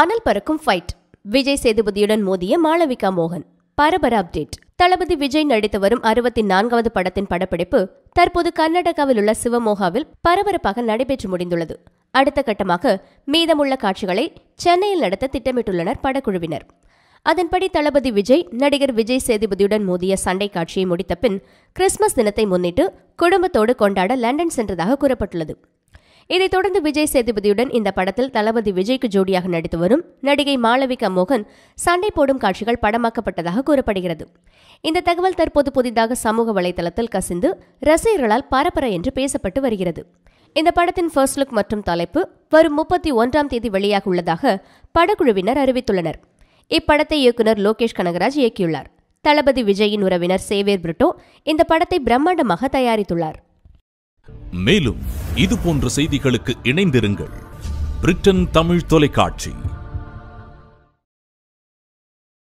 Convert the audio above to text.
அனல் பறக்கும் ஃபைட் விஜய் சேதுபதியுடன் மோதிய மாளவிகா மோகன் பரபர அப்டேட் தளபதி விஜய் நடித்து வரும் அறுபத்தி நான்காவது படத்தின் படப்பிடிப்பு தற்போது கர்நாடகாவில் உள்ள சிவமோகாவில் பரபரப்பாக நடைபெற்று முடிந்துள்ளது அடுத்த கட்டமாக மீதமுள்ள காட்சிகளை சென்னையில் நடத்த திட்டமிட்டுள்ளனர் படக்குழுவினர் அதன்படி தளபதி விஜய் நடிகர் விஜய் சேதுபதியுடன் மோதிய சண்டை காட்சியை முடித்த பின் கிறிஸ்துமஸ் தினத்தை முன்னிட்டு குடும்பத்தோடு கொண்டாட லண்டன் சென்றதாக கூறப்பட்டுள்ளது இதைத் தொடர்ந்து விஜய் சேதுபதியுடன் இந்த படத்தில் தளபதி விஜய்க்கு ஜோடியாக நடித்து வரும் நடிகை மாளவிகா மோகன் சண்டை போடும் காட்சிகள் படமாக்கப்பட்டதாக கூறப்படுகிறது இந்த தகவல் தற்போது புதிதாக சமூக வலைதளத்தில் கசிந்து ரசிகர்களால் பரபர என்று பேசப்பட்டு வருகிறது இந்த படத்தின் ஃபர்ஸ்ட் லுக் மற்றும் தலைப்பு வரும் முப்பத்தி ஒன்றாம் தேதி வெளியாக உள்ளதாக படக்குழுவினர் அறிவித்துள்ளனர் இப்படத்தை இயக்குனர் லோகேஷ் கனகராஜ் இயக்கியுள்ளார் தளபதி விஜயின் உறவினர் சேவேர் பிரிட்டோ இந்த படத்தை பிரம்மாண்டமாக தயாரித்துள்ளார் மேலும் இது போன்ற செய்திகளுக்கு இணைந்திருங்கள் பிரிட்டன் தமிழ் தொலைக்காட்சி